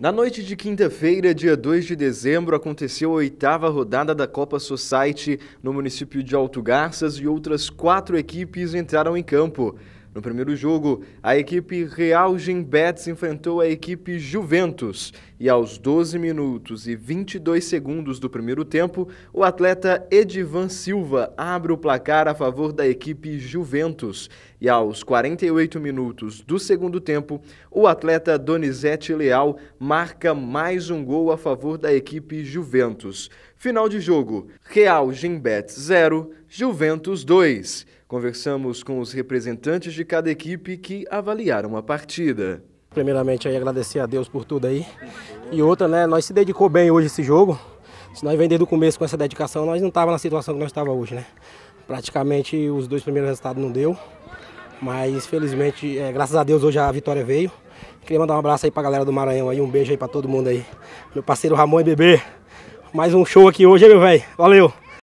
Na noite de quinta-feira, dia 2 de dezembro, aconteceu a oitava rodada da Copa Society no município de Alto Garças e outras quatro equipes entraram em campo. No primeiro jogo, a equipe Real Betis enfrentou a equipe Juventus e aos 12 minutos e 22 segundos do primeiro tempo, o atleta Edivan Silva abre o placar a favor da equipe Juventus e aos 48 minutos do segundo tempo, o atleta Donizete Leal marca mais um gol a favor da equipe Juventus. Final de jogo: Real Betis 0, Juventus 2. Conversamos com os representantes de cada equipe que avaliaram a partida. Primeiramente, aí, agradecer a Deus por tudo aí. E outra, né, nós se dedicou bem hoje esse jogo. Se nós vender desde o começo com essa dedicação, nós não estávamos na situação que nós estávamos hoje, né? Praticamente os dois primeiros resultados não deu. Mas felizmente, é, graças a Deus, hoje a vitória veio. Queria mandar um abraço aí pra galera do Maranhão aí, um beijo aí pra todo mundo aí. Meu parceiro Ramon e é Bebê. Mais um show aqui hoje, meu velho? Valeu!